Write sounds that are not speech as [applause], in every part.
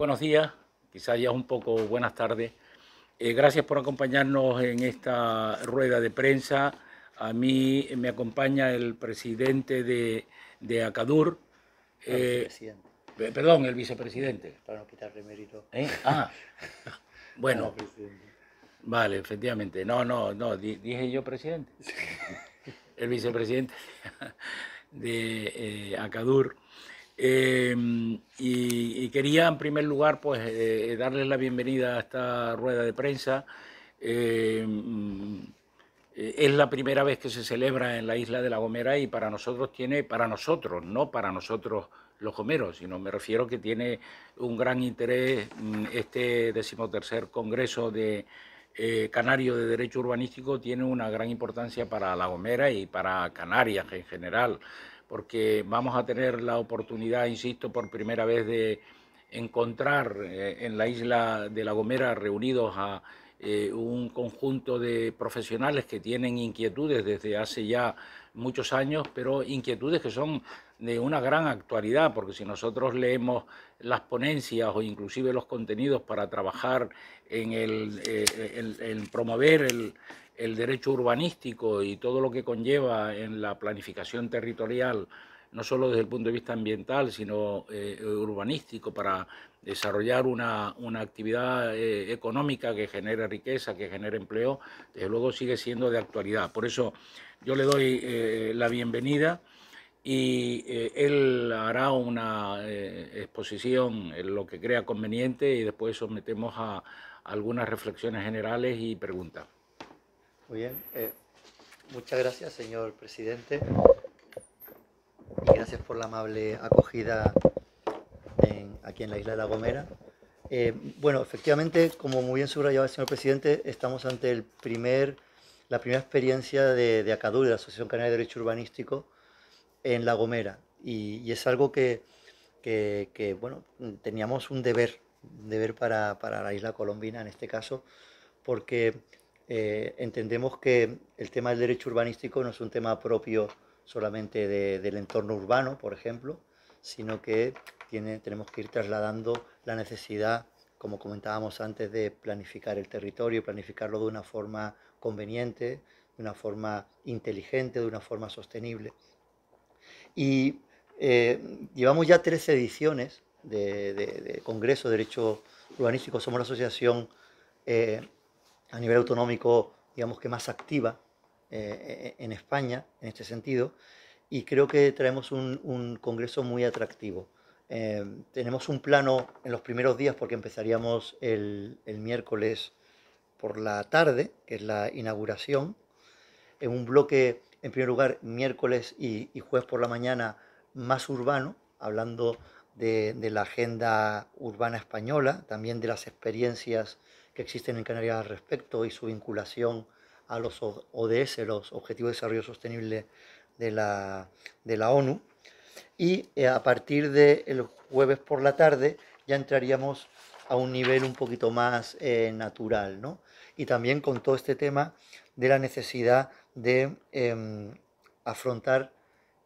Buenos días, quizás ya un poco buenas tardes. Eh, gracias por acompañarnos en esta rueda de prensa. A mí me acompaña el presidente de, ACADUR. Ah, eh, perdón, el vicepresidente. Para no quitarle mérito. ¿Eh? Ah, [laughs] bueno. vale, efectivamente. No, no, no, dije yo presidente. El vicepresidente de eh, ACADUR. Em, y, quería en primer lugar pues eh, darles la bienvenida a esta rueda de prensa. Em, eh, es la primera vez que se celebra en la isla de La Gomera y para nosotros tiene, para nosotros, no para nosotros los gomeros, sino me refiero que tiene un gran interés mm, este decimotercer Congreso de eh, Canario de Derecho Urbanístico, tiene una gran importancia para La Gomera y para Canarias en general porque vamos a tener la oportunidad, insisto, por primera vez de encontrar eh, en la isla de La Gomera reunidos a eh, un conjunto de profesionales que tienen inquietudes desde hace ya muchos años, pero inquietudes que son de una gran actualidad, porque si nosotros leemos las ponencias o inclusive los contenidos para trabajar en, el, eh, promover el, derecho urbanístico y todo lo que conlleva en la planificación territorial, no solo desde el punto de vista ambiental, sino eh, urbanístico, para desarrollar una, una actividad eh, económica que genere riqueza, que genere empleo, desde luego sigue siendo de actualidad. Por eso yo le doy eh, la bienvenida y eh, él hará una exposición en lo que crea conveniente y después sometemos a, algunas reflexiones generales y preguntas. Muy bien, muchas gracias señor presidente gracias por la amable acogida aquí en la isla de La Gomera. Eh, bueno, efectivamente, como muy bien subrayaba el señor presidente, estamos ante el primer, la primera experiencia de, de de la Asociación Canaria de Derecho Urbanístico, en La Gomera. Y, es algo que, que, que, bueno, teníamos un deber, un deber para, para la isla colombina en este caso, porque eh, entendemos que el tema del derecho urbanístico no es un tema propio solamente del entorno urbano, por ejemplo, sino que tenemos que ir trasladando la necesidad, como comentábamos antes, de planificar el territorio, planificarlo de una forma conveniente, de una forma inteligente, de una forma sostenible. Y eh, llevamos ya tres ediciones de, Congreso de Derecho Urbanístico. Somos la asociación eh, a nivel autonómico, digamos que más activa eh, en España en este sentido. Y creo que traemos un congreso muy atractivo. Eh, tenemos un plano en los primeros días porque empezaríamos el, el miércoles por la tarde, que es la inauguración, en un bloque, en primer lugar, miércoles y, y jueves por la mañana más urbano, hablando de, de, la agenda urbana española, también de las experiencias que existen en Canarias al respecto y su vinculación a los ODS, los Objetivos de Desarrollo Sostenible de la, de la ONU y eh, a partir del de jueves por la tarde ya entraríamos a un nivel un poquito más eh, natural, ¿no? Y también con todo este tema de la necesidad de em, afrontar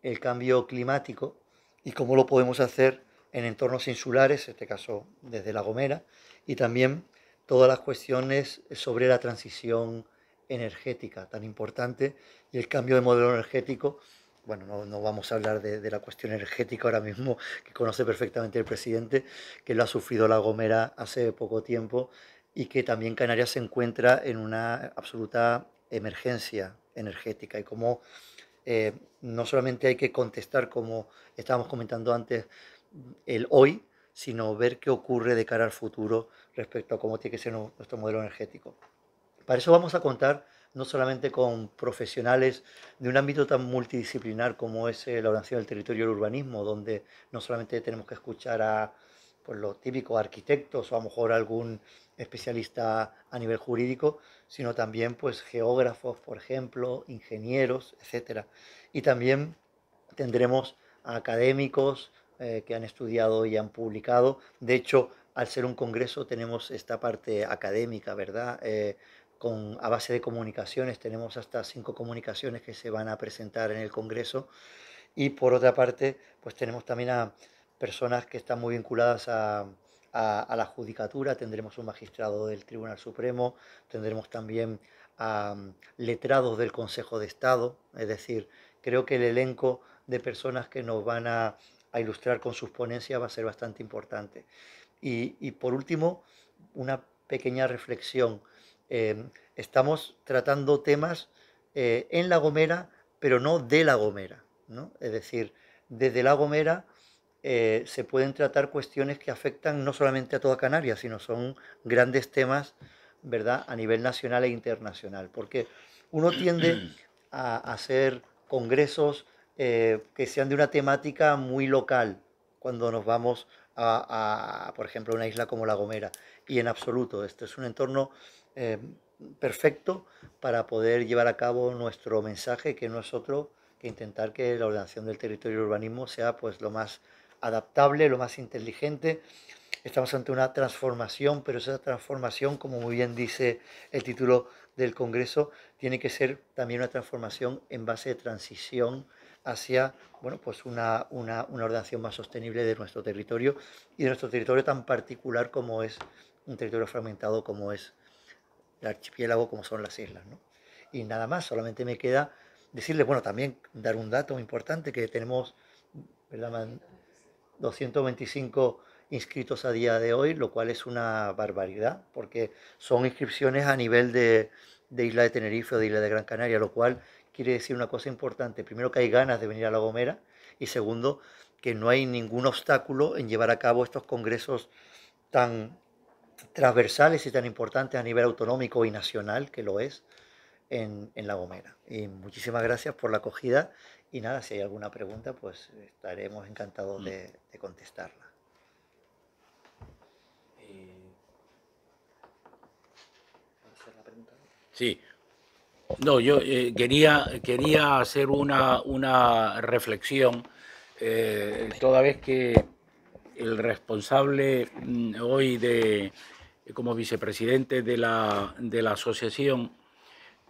el cambio climático y cómo lo podemos hacer en entornos insulares, en este caso desde La Gomera, y también todas las cuestiones sobre la transición energética tan importante y el cambio de modelo energético bueno, no, no, vamos a hablar de, la cuestión energética ahora mismo, que conoce perfectamente el presidente, que lo ha sufrido La Gomera hace poco tiempo y que también Canarias se encuentra en una absoluta emergencia energética y como eh, no solamente hay que contestar, como estábamos comentando antes, el hoy, sino ver qué ocurre de cara al futuro respecto a cómo tiene que ser nuestro modelo energético. Para eso vamos a contar no solamente con profesionales de un ámbito tan multidisciplinar como es eh, la ordenación del territorio y el urbanismo, donde no solamente tenemos que escuchar a pues, los típicos arquitectos o a lo mejor algún especialista a nivel jurídico, sino también pues, geógrafos, por ejemplo, ingenieros, etc. Y también tendremos académicos eh, que han estudiado y han publicado. De hecho, al ser un congreso tenemos esta parte académica, ¿verdad? Eh, a base de comunicaciones. Tenemos hasta cinco comunicaciones que se van a presentar en el Congreso. Y por otra parte, pues tenemos también a personas que están muy vinculadas a, la judicatura. Tendremos un magistrado del Tribunal Supremo, tendremos también a mm, letrados del Consejo de Estado. Es decir, creo que el elenco de personas que nos van a, ilustrar con sus ponencias va a ser bastante importante. y por último, una pequeña reflexión Em, estamos tratando temas eh, en La Gomera, pero no de La Gomera. Es decir, desde La Gomera eh, se pueden tratar cuestiones que afectan no solamente a toda Canarias, sino son grandes temas ¿verdad? a nivel nacional e internacional. Porque uno tiende [clears throat] a hacer congresos eh, que sean de una temática muy local, cuando nos vamos a, a, por ejemplo, una isla como La Gomera. Y en absoluto, este es un entorno eh, perfecto para poder llevar a cabo nuestro mensaje, que no es otro que intentar que la ordenación del territorio urbanismo sea pues lo más adaptable, lo más inteligente. Estamos ante una transformación, pero esa transformación, como muy bien dice el título del Congreso, tiene que ser también una transformación en base de transición hacia bueno, pues una, una, una ordenación más sostenible de nuestro territorio y de nuestro territorio tan particular como es un territorio fragmentado como es el archipiélago como son las islas. Y nada más, solamente me queda decirles, bueno, también dar un dato importante que tenemos 225 inscritos a día de hoy, lo cual es una barbaridad, porque son inscripciones a nivel de, de Isla de Tenerife o de Isla de Gran Canaria, lo cual quiere decir una cosa importante. Primero que hay ganas de venir a La Gomera y segundo que no hay ningún obstáculo en llevar a cabo estos congresos tan transversales y tan importantes a nivel autonómico y nacional que lo es en, La Gomera. Y muchísimas gracias por la acogida y nada, si hay alguna pregunta, pues estaremos encantados mm. de, contestarla. Sí. No, yo eh, quería, quería hacer una, una reflexión eh, toda vez que el responsable mm, hoy de, como vicepresidente de la, asociación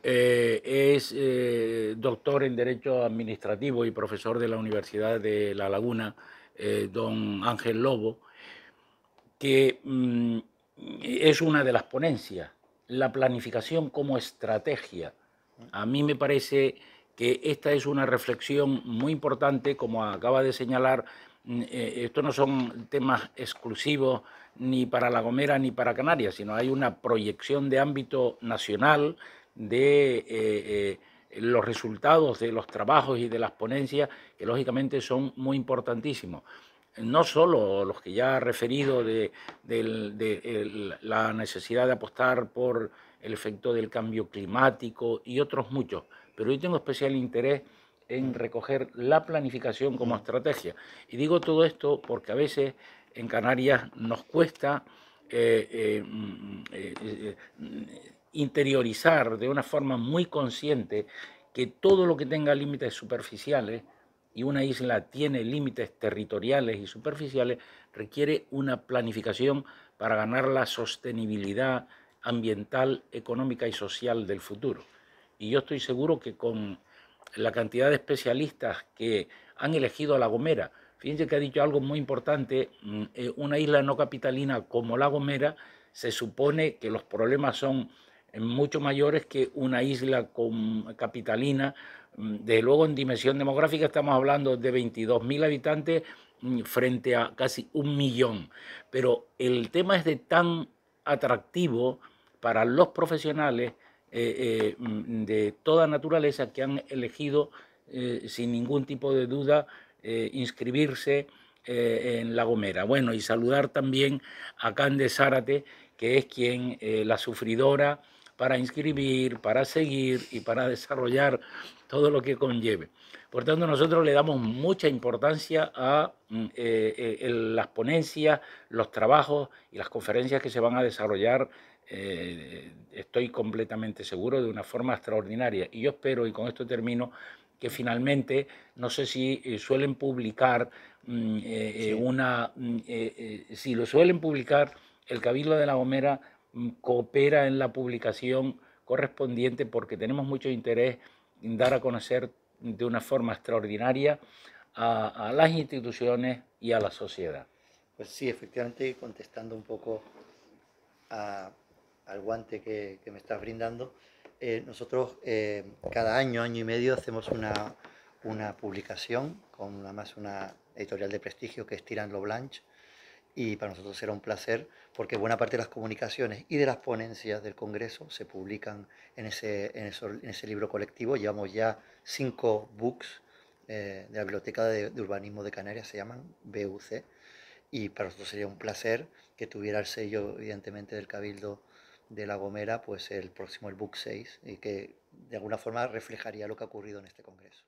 eh, es eh, doctor en Derecho Administrativo y profesor de la Universidad de La Laguna, eh, don Ángel Lobo, que mm, es una de las ponencias, la planificación como estrategia. A mí me parece que esta es una reflexión muy importante, como acaba de señalar eh, esto estos no son temas exclusivos ni para La Gomera ni para Canarias, sino hay una proyección de ámbito nacional de eh, eh, los resultados de los trabajos y de las ponencias que lógicamente son muy importantísimos. No solo los que ya ha referido de, de la necesidad de apostar por el efecto del cambio climático y otros muchos, pero yo tengo especial interés en mm. recoger la planificación como mm. estrategia. Y digo todo esto porque a veces en Canarias nos cuesta eh, eh, mm, eh, interiorizar de una forma muy consciente que todo lo que tenga límites superficiales y una isla tiene límites territoriales y superficiales, requiere una planificación para ganar la sostenibilidad ambiental, económica y social del futuro. Y yo estoy seguro que con la cantidad de especialistas que han elegido a La Gomera. Fíjense que ha dicho algo muy importante, mm, eh, una isla no capitalina como La Gomera, se supone que los problemas son eh, mucho mayores que una isla con, capitalina. Mm, desde luego en dimensión demográfica estamos hablando de 22.000 habitantes mm, frente a casi un millón. Pero el tema es de tan atractivo para los profesionales eh, mm, de toda naturaleza que han elegido eh, sin ningún tipo de duda eh, inscribirse en La Gomera. Bueno, y saludar también a Cande Zárate, que es quien, la sufridora, para inscribir, para seguir y para desarrollar todo lo que conlleve. Por tanto, nosotros le damos mucha importancia a mm, las ponencias, los trabajos y las conferencias que se van a desarrollar eh, estoy completamente seguro, de una forma extraordinaria. Y yo espero, y con esto termino, que finalmente, no sé si eh, suelen publicar mm, eh, una, mm, si lo suelen publicar, el Cabildo de La Gomera mm, coopera en la publicación correspondiente porque tenemos mucho interés en dar a conocer de una forma extraordinaria a las instituciones y a la sociedad. Pues sí, efectivamente, contestando un poco a al guante que, me estás brindando, eh, nosotros eh, cada año, año y medio, hacemos una, una publicación con más una editorial de prestigio que es Tiranlo Blanche y para nosotros será un placer porque buena parte de las comunicaciones y de las ponencias del Congreso se publican en ese, en, ese libro colectivo. Llevamos ya cinco books eh, de la Biblioteca de, Urbanismo de Canarias, se llaman BUC, y para nosotros sería un placer que tuviera el sello, evidentemente, del Cabildo de La Gomera pues el próximo, el Book 6, y que de alguna forma reflejaría lo que ha ocurrido en este Congreso.